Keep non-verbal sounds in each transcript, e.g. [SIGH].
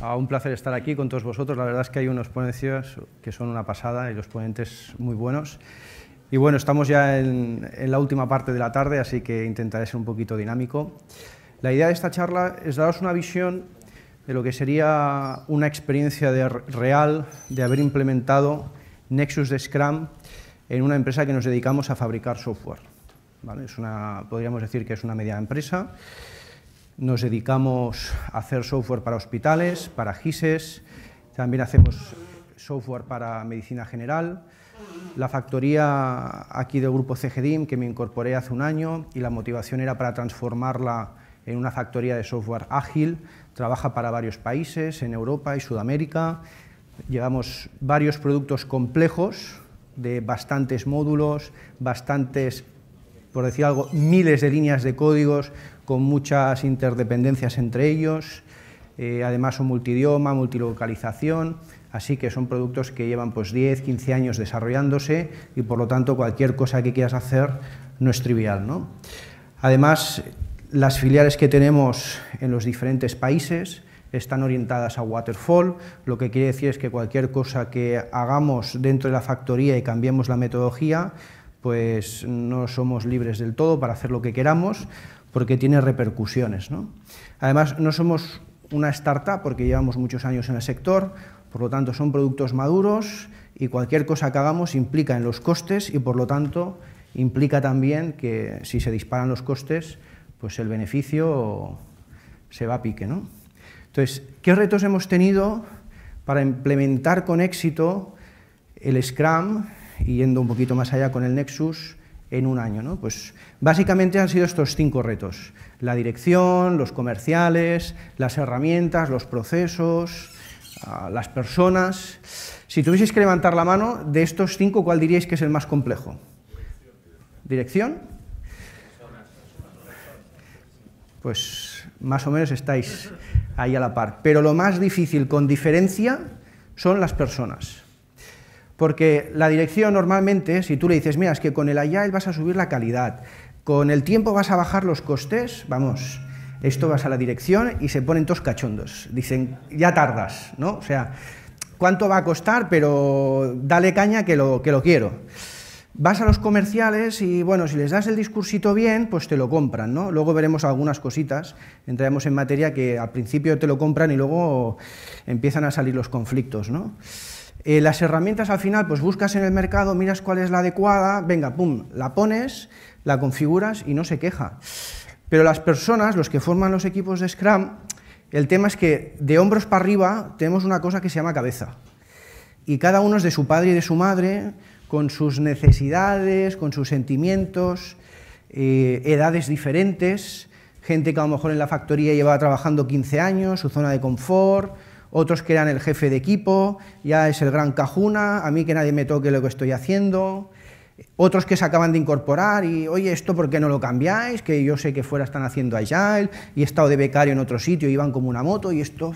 Ah, un placer estar aquí con todos vosotros. La verdad es que hay unos ponencias que son una pasada y los ponentes muy buenos. Y bueno, estamos ya en, la última parte de la tarde, así que intentaré ser un poquito dinámico. La idea de esta charla es daros una visión de lo que sería una experiencia real de haber implementado Nexus de Scrum en una empresa que nos dedicamos a fabricar software. Es una, podríamos decir que es una media empresa nos dedicamos a hacer software para hospitales, para GISES, e también hacemos software para medicina general. La factoría aquí del grupo CGDIM, que me incorporé hace un año, y la motivación era para transformarla en una factoría de software ágil. Trabaja para varios países, en Europa y Sudamérica. Llevamos varios productos complejos de bastantes módulos, bastantes por decir algo, miles de líneas de códigos con muchas interdependencias entre ellos, eh, además son multidioma, multilocalización, así que son productos que llevan pues 10, 15 años desarrollándose y por lo tanto cualquier cosa que quieras hacer no es trivial. Además, las filiales que tenemos en los diferentes países están orientadas a waterfall, lo que quiere decir es que cualquier cosa que hagamos dentro de la factoría y cambiemos la metodología, pues no somos libres del todo para hacer lo que queramos porque tiene repercusiones. ¿no? Además, no somos una startup porque llevamos muchos años en el sector, por lo tanto son productos maduros y cualquier cosa que hagamos implica en los costes y por lo tanto implica también que si se disparan los costes, pues el beneficio se va a pique. ¿no? Entonces, ¿qué retos hemos tenido para implementar con éxito el Scrum yendo un poquito más allá con el Nexus en un año. ¿no? Pues básicamente han sido estos cinco retos. La dirección, los comerciales, las herramientas, los procesos, las personas. Si tuvieseis que levantar la mano, de estos cinco, ¿cuál diríais que es el más complejo? ¿Dirección? Pues más o menos estáis ahí a la par. Pero lo más difícil, con diferencia, son las personas. Porque la dirección normalmente, si tú le dices, mira, es que con el Agile vas a subir la calidad, con el tiempo vas a bajar los costes, vamos, esto vas a la dirección y se ponen todos cachondos. Dicen, ya tardas, ¿no? O sea, ¿cuánto va a costar? Pero dale caña que lo, que lo quiero. Vas a los comerciales y, bueno, si les das el discursito bien, pues te lo compran, ¿no? Luego veremos algunas cositas, entraremos en materia que al principio te lo compran y luego empiezan a salir los conflictos, ¿no? Eh, las herramientas al final, pues buscas en el mercado, miras cuál es la adecuada, venga, pum, la pones, la configuras y no se queja. Pero las personas, los que forman los equipos de Scrum, el tema es que de hombros para arriba tenemos una cosa que se llama cabeza. Y cada uno es de su padre y de su madre, con sus necesidades, con sus sentimientos, eh, edades diferentes, gente que a lo mejor en la factoría llevaba trabajando 15 años, su zona de confort, otros que eran el jefe de equipo, ya es el gran cajuna, a mí que nadie me toque lo que estoy haciendo, otros que se acaban de incorporar y, oye, esto por qué no lo cambiáis, que yo sé que fuera están haciendo Agile y he estado de becario en otro sitio, iban como una moto y esto,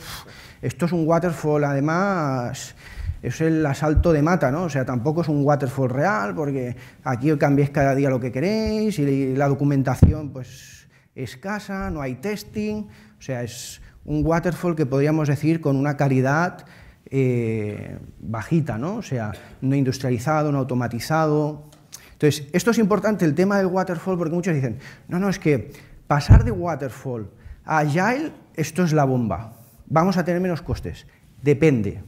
esto es un waterfall, además es el asalto de mata, ¿no? O sea, tampoco es un waterfall real porque aquí cambiáis cada día lo que queréis y la documentación pues escasa, no hay testing, o sea, es un waterfall que podríamos decir con una calidad eh, bajita, ¿no? o sea, no industrializado, no automatizado. Entonces, esto es importante, el tema del waterfall, porque muchos dicen, no, no, es que pasar de waterfall a agile, esto es la bomba, vamos a tener menos costes. Depende.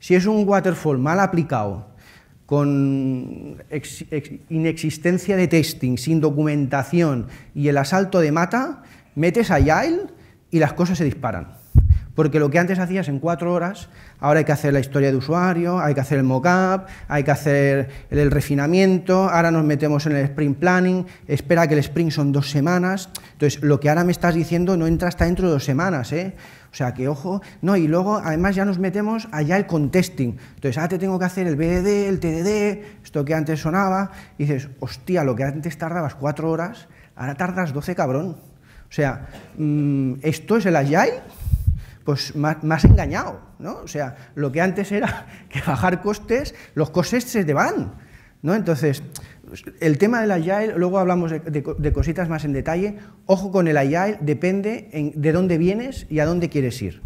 Si es un waterfall mal aplicado, con inexistencia de testing, sin documentación y el asalto de mata, metes a agile y las cosas se disparan. Porque lo que antes hacías en cuatro horas, ahora hay que hacer la historia de usuario, hay que hacer el mock-up, hay que hacer el refinamiento, ahora nos metemos en el sprint planning, espera que el sprint son dos semanas. Entonces, lo que ahora me estás diciendo no entra hasta dentro de dos semanas, ¿eh? O sea, que ojo, no, y luego además ya nos metemos allá el contesting. Entonces, ahora te tengo que hacer el BDD, el TDD, esto que antes sonaba, y dices, hostia, lo que antes tardabas cuatro horas, ahora tardas 12, cabrón. O sea, mm, ¿esto es el Agile? Pues más engañado, ¿no? O sea, lo que antes era [LAUGHS] que bajar costes, los costes se te van, ¿no? Entonces, el tema del Agile, luego hablamos de, cositas más en detalle. Ojo con el Agile, depende de dónde vienes y a dónde quieres ir.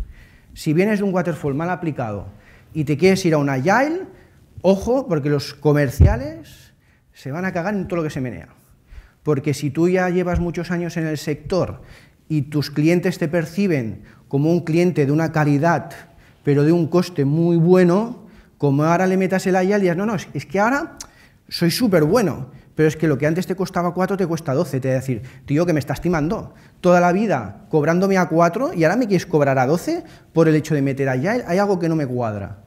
Si vienes de un waterfall mal aplicado y te quieres ir a un Agile, ojo, porque los comerciales se van a cagar en todo lo que se menea. Porque si tú ya llevas muchos años en el sector y tus clientes te perciben como un cliente de una calidad, pero de un coste muy bueno, como ahora le metas el AI y dices, no, no, es que ahora soy súper bueno, pero es que lo que antes te costaba 4 te cuesta 12. Te voy a decir, tío, que me estás estimando Toda la vida cobrándome a 4 y ahora me quieres cobrar a 12 por el hecho de meter allá. Hay algo que no me cuadra.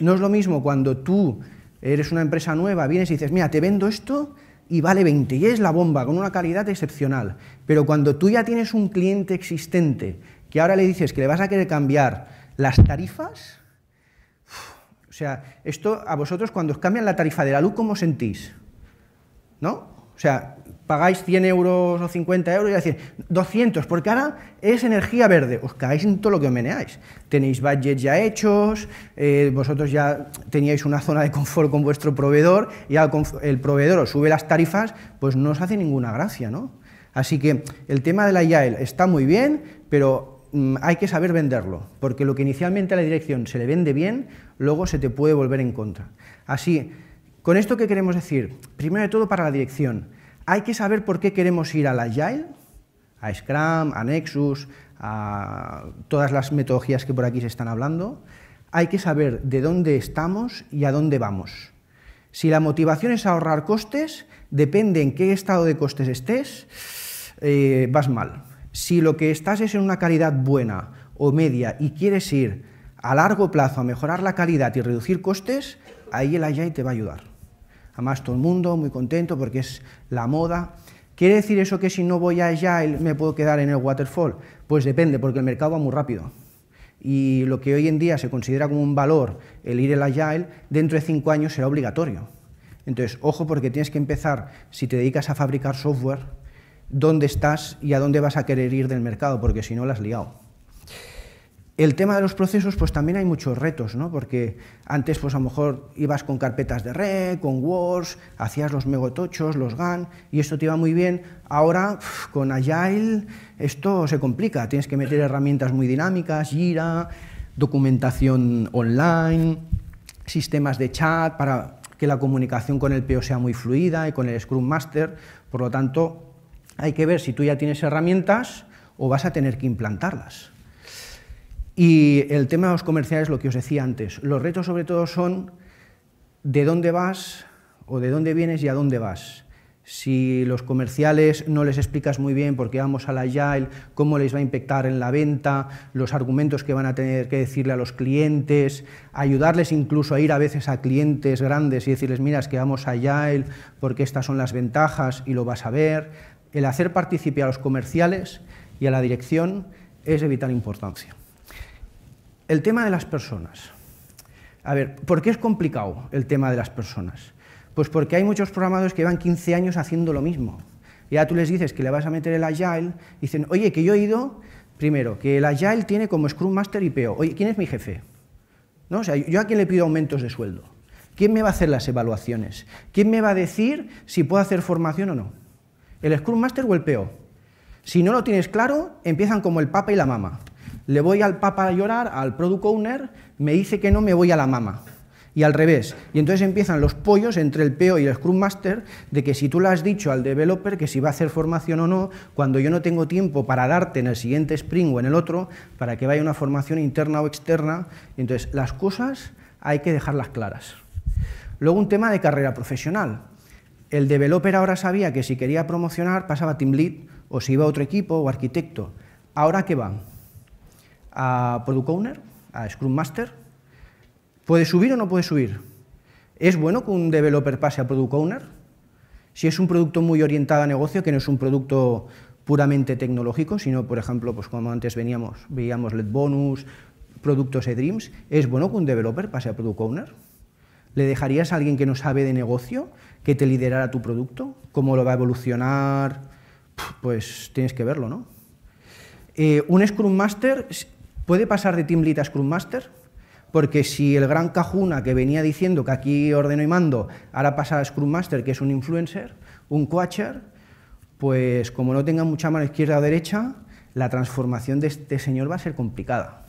No es lo mismo cuando tú eres una empresa nueva, vienes y dices, mira, te vendo esto y vale 20 y es la bomba con una calidad excepcional. Pero cuando tú ya tienes un cliente existente que ahora le dices que le vas a querer cambiar las tarifas, o sea, esto a vosotros cuando os cambian la tarifa de la luz, ¿cómo sentís? ¿No? O sea, pagáis 100 euros o 50 euros y decir 200, porque ahora es energía verde. Os cagáis en todo lo que meneáis. Tenéis budgets ya hechos, eh, vosotros ya teníais una zona de confort con vuestro proveedor y el, proveedor os sube las tarifas, pues no os hace ninguna gracia, ¿no? Así que el tema de la IAEL está muy bien, pero mm, hay que saber venderlo, porque lo que inicialmente a la dirección se le vende bien, luego se te puede volver en contra. Así, ¿Con esto qué queremos decir? Primero de todo, para la dirección. Hay que saber por qué queremos ir al Agile, a Scrum, a Nexus, a todas las metodologías que por aquí se están hablando. Hay que saber de dónde estamos y a dónde vamos. Si la motivación es ahorrar costes, depende en qué estado de costes estés, eh, vas mal. Si lo que estás es en una calidad buena o media y quieres ir a largo plazo a mejorar la calidad y reducir costes, ahí el Agile te va a ayudar además todo el mundo muy contento porque es la moda. ¿Quiere decir eso que si no voy a Agile me puedo quedar en el waterfall? Pues depende, porque el mercado va muy rápido. Y lo que hoy en día se considera como un valor, el ir al Agile, dentro de cinco años será obligatorio. Entonces, ojo porque tienes que empezar, si te dedicas a fabricar software, dónde estás y a dónde vas a querer ir del mercado, porque si no, lo has liado. El tema de los procesos, pues también hay muchos retos, ¿no? porque antes pues a lo mejor ibas con carpetas de red, con Words, hacías los megotochos, los GAN, y esto te iba muy bien. Ahora con Agile esto se complica, tienes que meter herramientas muy dinámicas, Jira, documentación online, sistemas de chat para que la comunicación con el PO sea muy fluida y con el Scrum Master. Por lo tanto, hay que ver si tú ya tienes herramientas o vas a tener que implantarlas. Y el tema de los comerciales, lo que os decía antes, los retos sobre todo son de dónde vas o de dónde vienes y a dónde vas. Si los comerciales no les explicas muy bien por qué vamos a la Agile, cómo les va a impactar en la venta, los argumentos que van a tener que decirle a los clientes, ayudarles incluso a ir a veces a clientes grandes y decirles, mira, es que vamos a Agile porque estas son las ventajas y lo vas a ver. El hacer partícipe a los comerciales y a la dirección es de vital importancia. El tema de las personas. A ver, ¿por qué es complicado el tema de las personas? Pues porque hay muchos programadores que llevan 15 años haciendo lo mismo. Y ahora tú les dices que le vas a meter el Agile, dicen, oye, que yo he ido, primero, que el Agile tiene como Scrum Master y PO. Oye, ¿quién es mi jefe? ¿No? O sea, ¿yo a quién le pido aumentos de sueldo? ¿Quién me va a hacer las evaluaciones? ¿Quién me va a decir si puedo hacer formación o no? ¿El Scrum Master o el PO? Si no lo tienes claro, empiezan como el papa y la mama le voy al papa a llorar, al product owner, me dice que no, me voy a la mama. Y al revés. Y entonces empiezan los pollos entre el PO y el Scrum Master de que si tú le has dicho al developer que si va a hacer formación o no, cuando yo no tengo tiempo para darte en el siguiente sprint o en el otro, para que vaya una formación interna o externa, entonces las cosas hay que dejarlas claras. Luego un tema de carrera profesional. El developer ahora sabía que si quería promocionar pasaba a Team Lead o si iba a otro equipo o arquitecto. ¿Ahora qué va? a Product Owner, a Scrum Master. ¿Puede subir o no puede subir? ¿Es bueno que un developer pase a Product Owner? Si es un producto muy orientado a negocio, que no es un producto puramente tecnológico, sino, por ejemplo, pues como antes veníamos, veíamos LED Bonus, productos eDreams, ¿es bueno que un developer pase a Product Owner? ¿Le dejarías a alguien que no sabe de negocio que te liderara tu producto? ¿Cómo lo va a evolucionar? Pues tienes que verlo, ¿no? Eh, un Scrum Master ¿Puede pasar de Team Lead a Scrum Master? Porque si el gran cajuna que venía diciendo que aquí ordeno y mando, ahora pasa a Scrum Master, que es un influencer, un coacher, pues como no tenga mucha mano izquierda o derecha, la transformación de este señor va a ser complicada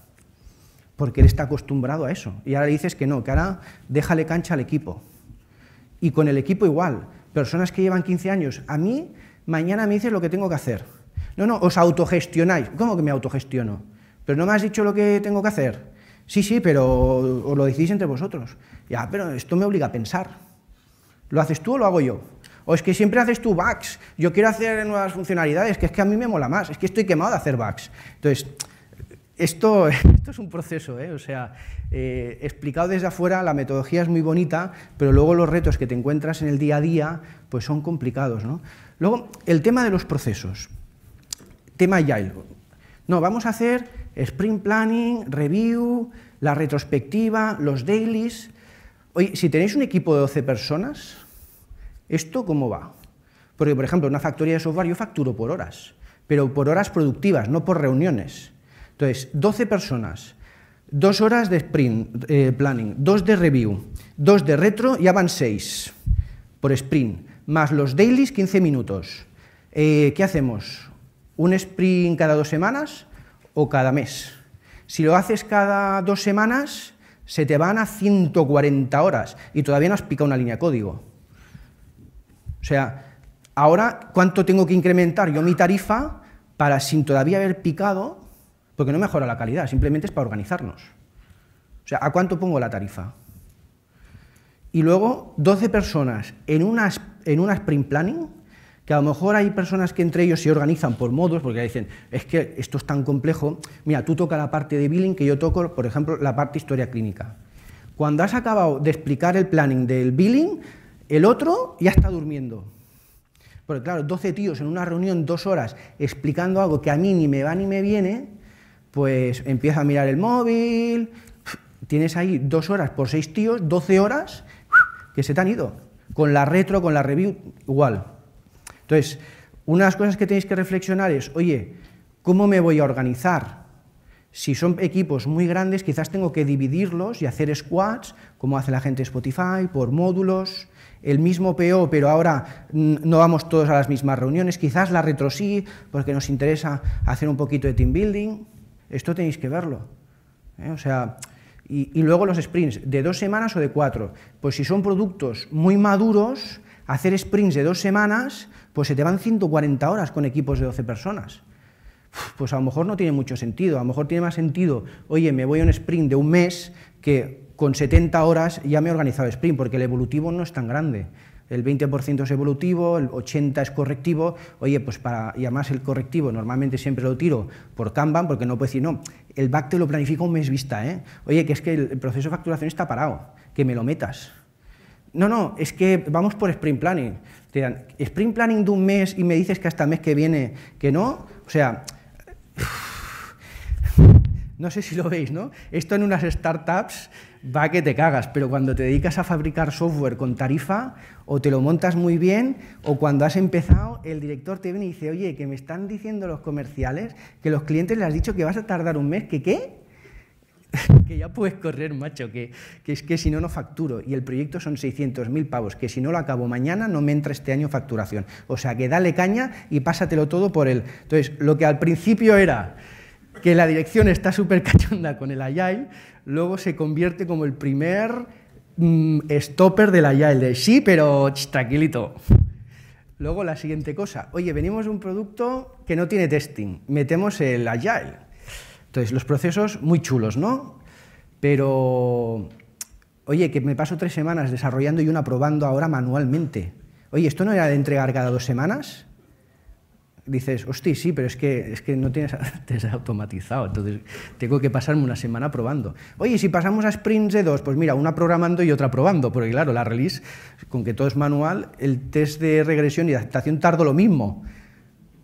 porque él está acostumbrado a eso. Y ahora le dices que no, que ahora déjale cancha al equipo. Y con el equipo igual. Personas que llevan 15 años, a mí mañana me dices lo que tengo que hacer. No, no, os autogestionáis. ¿Cómo que me autogestiono? pero no me has dicho lo que tengo que hacer. Sí, sí, pero os lo decís entre vosotros. Ya, pero esto me obliga a pensar. ¿Lo haces tú o lo hago yo? O es que siempre haces tú bugs. Yo quiero hacer nuevas funcionalidades, que es que a mí me mola más. Es que estoy quemado de hacer bugs. Entonces, esto, [LAUGHS] esto es un proceso, ¿eh? o sea, eh, explicado desde afuera, la metodología es muy bonita, pero luego los retos que te encuentras en el día a día pues son complicados. ¿no? Luego, el tema de los procesos. Tema ya. No, vamos a hacer Sprint planning, review, la retrospectiva, los dailies. Oye, si tenéis un equipo de 12 personas, ¿esto cómo va? Porque, por ejemplo, en una factoría de software yo facturo por horas, pero por horas productivas, no por reuniones. Entonces, 12 personas, dos horas de sprint eh, planning, dos de review, dos de retro, ya van seis por sprint, más los dailies 15 minutos. Eh, ¿Qué hacemos? ¿Un sprint cada dos semanas? o cada mes. Si lo haces cada dos semanas, se te van a 140 horas y todavía no has picado una línea de código. O sea, ahora, ¿cuánto tengo que incrementar yo mi tarifa para sin todavía haber picado? Porque no mejora la calidad, simplemente es para organizarnos. O sea, ¿a cuánto pongo la tarifa? Y luego, 12 personas en una, en una sprint planning que a lo mejor hay personas que entre ellos se organizan por modos, porque dicen, es que esto es tan complejo, mira, tú toca la parte de billing que yo toco, por ejemplo, la parte historia clínica. Cuando has acabado de explicar el planning del billing, el otro ya está durmiendo. Porque claro, 12 tíos en una reunión, dos horas, explicando algo que a mí ni me va ni me viene, pues empieza a mirar el móvil, tienes ahí dos horas por seis tíos, 12 horas que se te han ido. Con la retro, con la review, igual. Entonces, una cosas que tenéis que reflexionar es, oye, ¿cómo me voy a organizar? Si son equipos muy grandes, quizás tengo que dividirlos y hacer squads, como hace la gente de Spotify, por módulos, el mismo PO, pero ahora no vamos todos a las mismas reuniones, quizás la retro sí, porque nos interesa hacer un poquito de team building. Esto tenéis que verlo. ¿eh? y, luego los sprints, de dos semanas o de cuatro. Pues si son productos muy maduros, hacer sprints de dos semanas, pues se te van 140 horas con equipos de 12 personas. Pues a lo mejor no tiene mucho sentido, a lo mejor tiene más sentido, oye, me voy a un sprint de un mes que con 70 horas ya me he organizado el sprint, porque el evolutivo no es tan grande. El 20% es evolutivo, el 80% es correctivo. Oye, pues para, y además el correctivo normalmente siempre lo tiro por Kanban, porque no puedo decir, no, el back te lo planifico un mes vista. ¿eh? Oye, que es que el proceso de facturación está parado, que me lo metas no, no, es que vamos por sprint planning. Te sprint planning de un mes y me dices que hasta el mes que viene que no. O sea, [SIGHS] no sé si lo veis, ¿no? Esto en unas startups va que te cagas, pero cuando te dedicas a fabricar software con tarifa, o te lo montas muy bien, o cuando has empezado, el director te viene y dice, oye, que me están diciendo los comerciales que los clientes les has dicho que vas a tardar un mes, que qué? [LAUGHS] que ya puedes correr, macho, que, es que si no, no facturo. Y el proyecto son 600.000 pavos, que si no lo acabo mañana, no me entra este año facturación. O sea, que dale caña y pásatelo todo por él. Entonces, lo que al principio era que la dirección está súper cachonda con el Agile, luego se convierte como el primer mm, stopper del Agile, sí, pero tranquilito. Luego la siguiente cosa, oye, venimos de un producto que no tiene testing, metemos el Agile entonces, los procesos muy chulos, ¿no? Pero, oye, que me paso tres semanas desarrollando y una probando ahora manualmente. Oye, ¿esto no era de entregar cada dos semanas? Dices, hosti, sí, pero es que, es que no tienes, [LAUGHS] test automatizado, entonces tengo que pasarme una semana probando. Oye, si pasamos a sprints de dos, pues mira, una programando y otra probando, porque claro, la release, con que todo es manual, el test de regresión y adaptación tardo lo mismo.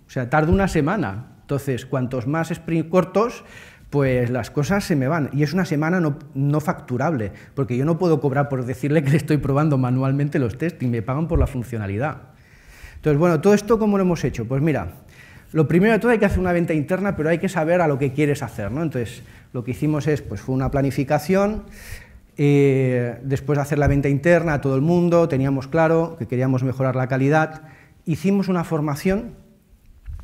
O sea, tardo una semana, entonces, cuantos más sprint cortos, pues las cosas se me van. Y es una semana no, facturable, porque yo no puedo cobrar por decirle que le estoy probando manualmente los test y me pagan por la funcionalidad. Entonces, bueno, todo esto, ¿cómo lo hemos hecho? Pues mira, lo primero de todo hay que hacer una venta interna, pero hay que saber a lo que quieres hacer, ¿no? Entonces, lo que hicimos es, pues fue una planificación, eh, después de hacer la venta interna a todo el mundo, teníamos claro que queríamos mejorar la calidad, hicimos una formación,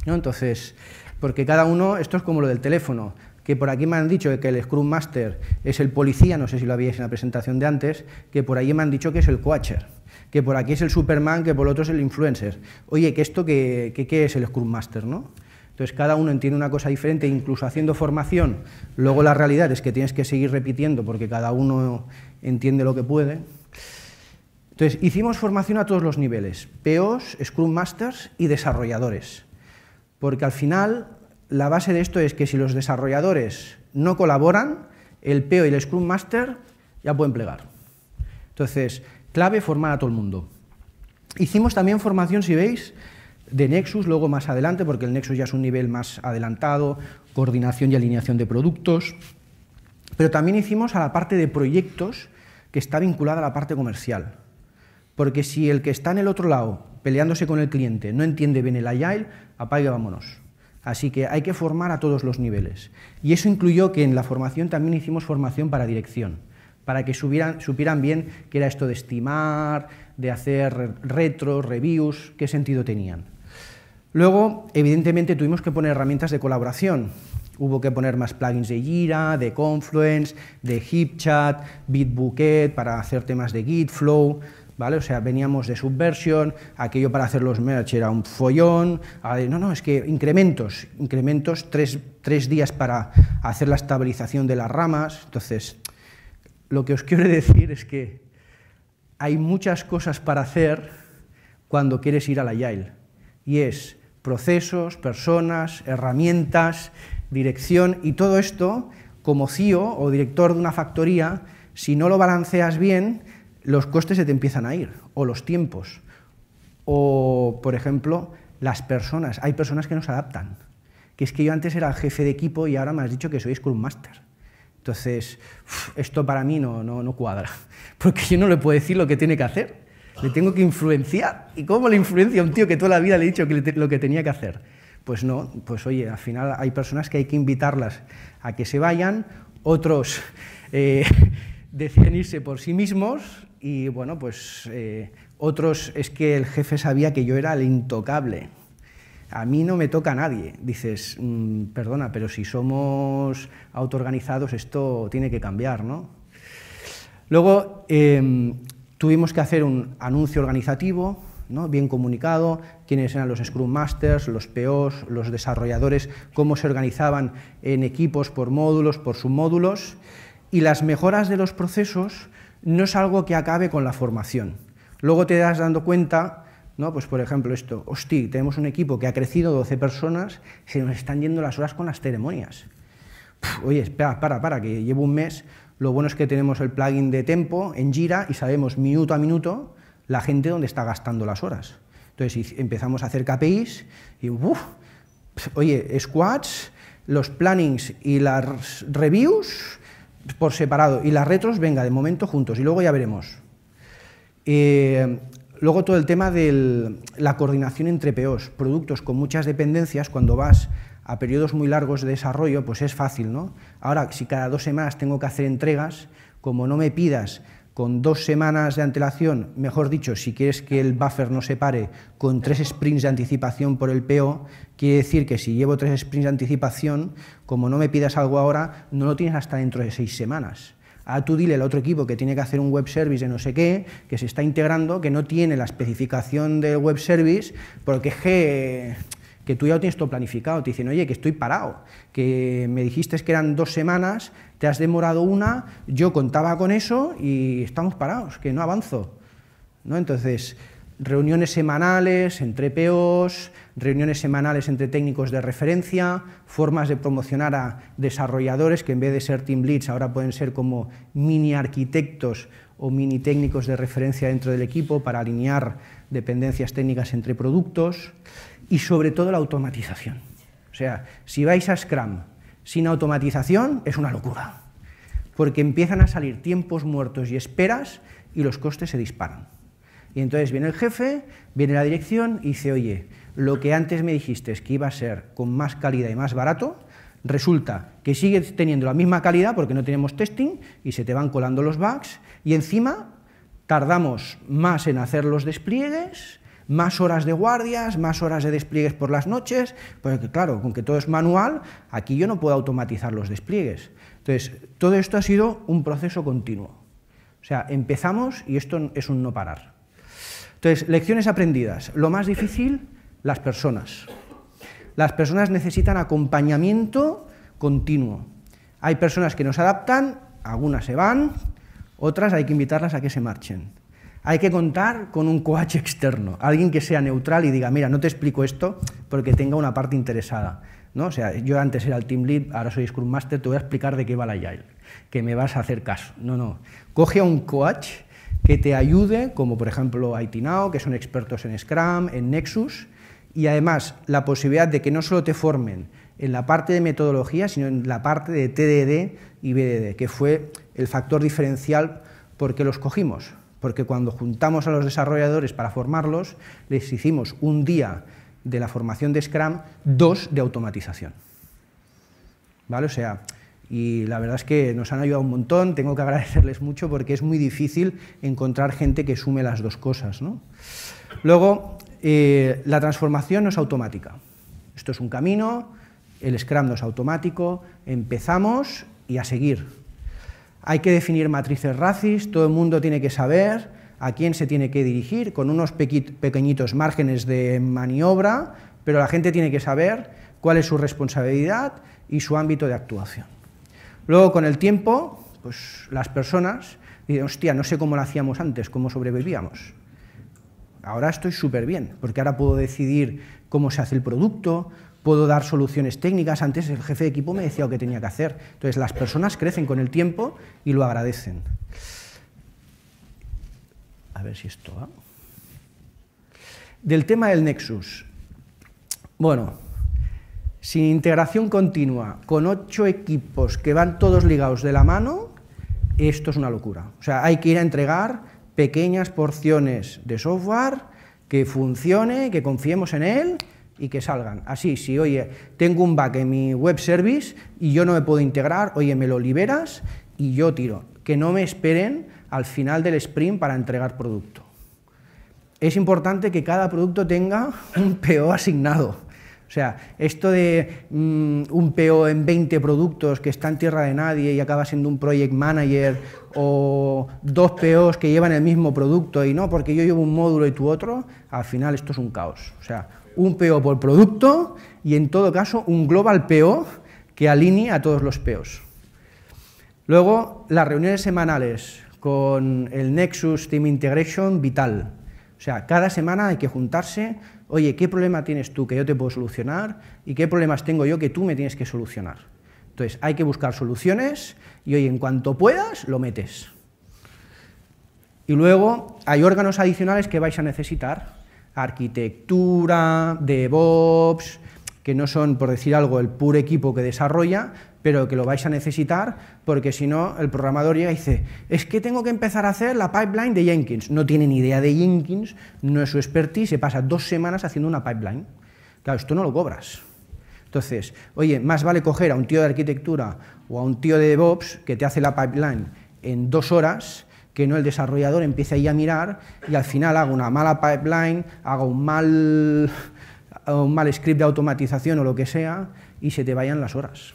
¿no? Entonces, porque cada uno, esto es como lo del teléfono, que por aquí me han dicho que el Scrum Master es el policía, no sé si lo habíais en la presentación de antes, que por ahí me han dicho que es el coacher, que por aquí es el Superman, que por el otro es el influencer. Oye, que esto, ¿qué que, es el Scrum Master? ¿no? Entonces cada uno entiende una cosa diferente, incluso haciendo formación. Luego la realidad es que tienes que seguir repitiendo porque cada uno entiende lo que puede. Entonces hicimos formación a todos los niveles, POs, Scrum Masters y desarrolladores. Porque al final la base de esto es que si los desarrolladores no colaboran, el PO e y el Scrum Master ya pueden plegar. Entonces, clave formar a todo el mundo. Hicimos también formación, si veis, de Nexus, luego más adelante, porque el Nexus ya es un nivel más adelantado, coordinación y alineación de productos. Pero también hicimos a la parte de proyectos que está vinculada a la parte comercial. Porque si el que está en el otro lado peleándose con el cliente, no entiende bien el Agile, apague, vámonos. Así que hay que formar a todos los niveles. Y eso incluyó que en la formación también hicimos formación para dirección, para que supieran bien qué era esto de estimar, de hacer retros, reviews, qué sentido tenían. Luego, evidentemente, tuvimos que poner herramientas de colaboración. Hubo que poner más plugins de Jira, de Confluence, de HipChat, Bitbucket para hacer temas de Gitflow, o sea, veníamos de subversión, aquello para hacer los merch era un follón, no, no, es que incrementos, incrementos, tres, días para hacer la estabilización de las ramas, entonces, lo que os quiero [LAUGHS] decir es que hay muchas cosas para hacer cuando quieres ir a la Yale, y es procesos, personas, herramientas, dirección, y todo esto, como CEO o director de una factoría, si no lo balanceas bien, los costes se te empiezan a ir, o los tiempos, o, por ejemplo, las personas. Hay personas que no se adaptan, que es que yo antes era jefe de equipo y ahora me has dicho que soy schoolmaster. Entonces, esto para mí no, no, no cuadra, [LAUGHS] porque yo no le puedo decir lo que tiene que hacer, le tengo que influenciar. ¿Y cómo le influencia a un tío que toda la vida le he dicho que lo que tenía que hacer? Pues no, pues oye, al final hay personas que hay que invitarlas a que se vayan, otros... [LAUGHS] Eh, decían irse por sí mismos y bueno, pues eh, otros es que el jefe sabía que yo era el intocable. A mí no me toca a nadie. Dices, mm, perdona, pero si somos autoorganizados esto tiene que cambiar, ¿no? Luego em, tuvimos que hacer un anuncio organizativo, ¿no? bien comunicado, quiénes eran los Scrum Masters, los POs, los desarrolladores, cómo se organizaban en equipos por módulos, por submódulos y las mejoras de los procesos no es algo que acabe con la formación. Luego te das dando cuenta, ¿no? pues por ejemplo esto, hostia, tenemos un equipo que ha crecido 12 personas, se nos están yendo las horas con las ceremonias. oye, espera, para, para, que llevo un mes, lo bueno es que tenemos el plugin de Tempo en Jira y sabemos minuto a minuto la gente donde está gastando las horas. Entonces empezamos a hacer KPIs y, uff, oye, squats los plannings y las reviews por separado y las retros, venga, de momento juntos y luego ya veremos. Eh, luego todo el tema de la coordinación entre POs, productos con muchas dependencias, cuando vas a periodos muy largos de desarrollo, pues es fácil, ¿no? Ahora, si cada dos semanas tengo que hacer entregas, como no me pidas con dos semanas de antelación, mejor dicho, si quieres que el buffer no se pare, con tres sprints de anticipación por el PO, quiere decir que si llevo tres sprints de anticipación, como no me pidas algo ahora, no lo tienes hasta dentro de seis semanas. A tú dile al otro equipo que tiene que hacer un web service de no sé qué, que se está integrando, que no tiene la especificación del web service, porque es que tú ya lo tienes todo planificado, te dicen, oye, que estoy parado, que me dijiste que eran dos semanas, te has demorado una, yo contaba con eso y estamos parados, que no avanzo. ¿No? Entonces, reuniones semanales entre POs, e reuniones semanales entre técnicos de referencia, formas de promocionar a desarrolladores que en vez de ser team leads ahora pueden ser como mini arquitectos o mini técnicos de referencia dentro del equipo para alinear dependencias técnicas entre productos y sobre todo la automatización. O sea, si vais a Scrum sin automatización es una locura, porque empiezan a salir tiempos muertos y esperas y los costes se disparan. Y entonces viene el jefe, viene la dirección y dice, oye, lo que antes me dijiste es que iba a ser con más calidad y más barato, resulta que sigue teniendo la misma calidad porque no tenemos testing y se te van colando los bugs y encima tardamos más en hacer los despliegues más horas de guardias, más horas de despliegues por las noches, porque claro, con que todo es manual, aquí yo no puedo automatizar los despliegues. Entonces, todo esto ha sido un proceso continuo. O sea, empezamos y esto es un no parar. Entonces, lecciones aprendidas. Lo más difícil, las personas. Las personas necesitan acompañamiento continuo. Hay personas que nos adaptan, algunas se van, otras hay que invitarlas a que se marchen hay que contar con un coach externo, alguien que sea neutral y diga, mira, no te explico esto porque tenga una parte interesada. ¿no? O sea, yo antes era el Team Lead, ahora soy Scrum Master, te voy a explicar de qué va la Agile, que me vas a hacer caso. No, no. Coge a un coach que te ayude, como por ejemplo IT que son expertos en Scrum, en Nexus, y además la posibilidad de que no solo te formen en la parte de metodología, sino en la parte de TDD y BDD, que fue el factor diferencial porque los cogimos porque cuando juntamos a los desarrolladores para formarlos, les hicimos un día de la formación de Scrum, dos de automatización. ¿Vale? O sea, y la verdad es que nos han ayudado un montón, tengo que [LAUGHS] agradecerles mucho porque es muy difícil encontrar gente que sume las dos cosas. Luego, eh, la transformación no es automática. Esto es un camino, el Scrum no es automático, empezamos y a seguir. Hay que definir matrices RACIS, todo el mundo tiene que saber a quién se tiene que dirigir, con unos pequeñitos márgenes de maniobra, pero la gente tiene que saber cuál es su responsabilidad y su ámbito de actuación. Luego, con el tiempo, pues las personas dicen, hostia, no sé cómo lo hacíamos antes, cómo sobrevivíamos. Ahora estoy súper bien, porque ahora puedo decidir cómo se hace el producto, puedo dar soluciones técnicas. Antes el jefe de equipo me decía lo que tenía que hacer. Entonces las personas crecen con el tiempo y lo agradecen. A ver si esto va. Del tema del Nexus. Bueno, sin integración continua, con ocho equipos que van todos ligados de la mano, esto es una locura. O sea, hay que ir a entregar pequeñas porciones de software que funcione, que confiemos en él y que salgan. Así, si, oye, tengo un bug en mi web service y yo no me puedo integrar, oye, me lo liberas y yo tiro. Que no me esperen al final del sprint para entregar producto. Es importante que cada producto tenga [LAUGHS] un PO asignado. O sea, esto de mm, un PO en 20 productos que está en tierra de nadie y acaba siendo un project manager o dos POs que llevan el mismo producto y no, porque yo llevo un módulo y tú otro, al final esto es un caos. O sea, un PO por producto y en todo caso un global PO que alinee a todos los POs. Luego, las reuniones semanales con el Nexus Team Integration vital. O sea, cada semana hay que juntarse, oye, ¿qué problema tienes tú que yo te puedo solucionar? ¿Y qué problemas tengo yo que tú me tienes que solucionar? Entonces, hay que buscar soluciones y, oye, en cuanto puedas, lo metes. Y luego, hay órganos adicionales que vais a necesitar, arquitectura, DevOps, que no son, por decir algo, el puro equipo que desarrolla, pero que lo vais a necesitar, porque si no, el programador llega y dice, es que tengo que empezar a hacer la pipeline de Jenkins. No tiene ni idea de Jenkins, no es su expertise, se pasa dos semanas haciendo una pipeline. Claro, esto no lo cobras. Entonces, oye, más vale coger a un tío de arquitectura o a un tío de DevOps que te hace la pipeline en dos horas que no el desarrollador empiece ahí a mirar y al final haga una mala pipeline, haga un mal, un mal script de automatización o lo que sea y se te vayan las horas.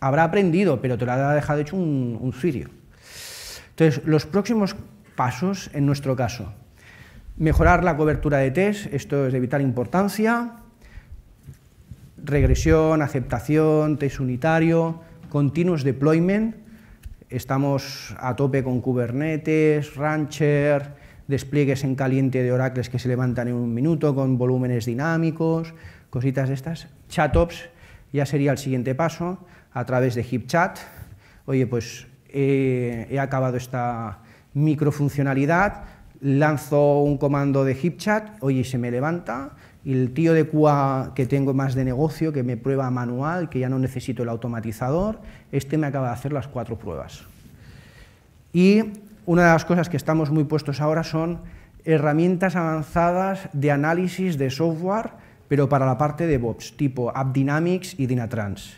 Habrá aprendido, pero te lo ha dejado hecho un, un Entonces, los próximos pasos en nuestro caso. Mejorar la cobertura de test, esto es de vital importancia. Regresión, aceptación, test unitario, continuous deployment, estamos a tope con Kubernetes, Rancher, despliegues en caliente de oracles que se levantan en un minuto con volúmenes dinámicos, cositas de estas. ChatOps ya sería el siguiente paso a través de HipChat. Oye, pues he acabado esta microfuncionalidad, lanzo un comando de HipChat, oye, se me levanta, y el tío de QA que tengo más de negocio, que me prueba manual, que ya no necesito el automatizador, este me acaba de hacer las cuatro pruebas. Y una de las cosas que estamos muy puestos ahora son herramientas avanzadas de análisis de software, pero para la parte de DevOps, tipo AppDynamics y Dynatrans.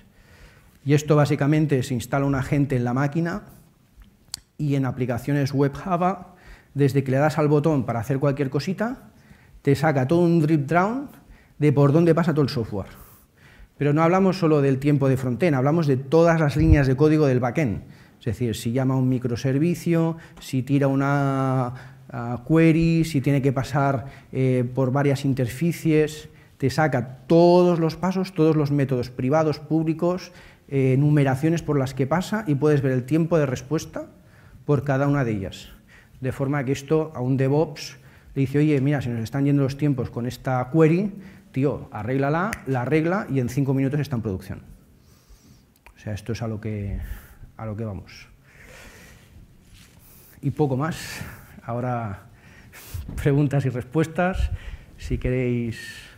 Y esto básicamente se instala un agente en la máquina y en aplicaciones web Java, desde que le das al botón para hacer cualquier cosita, te saca todo un drip down de por dónde pasa todo el software. Pero no hablamos solo del tiempo de frontend, hablamos de todas las líneas de código del backend. Es decir, si llama un microservicio, si tira una ah, query, si tiene que pasar eh, por varias interficies, te saca todos los pasos, todos los métodos privados, públicos, eh, numeraciones por las que pasa y puedes ver el tiempo de respuesta por cada una de ellas. De forma que esto a un DevOps le dice, oye, mira, si nos están yendo los tiempos con esta query, tío, arréglala, la arregla y en cinco minutos está en producción. O sea, esto es a lo que, a lo que vamos. Y poco más. Ahora [LAUGHS] preguntas y respuestas. Si queréis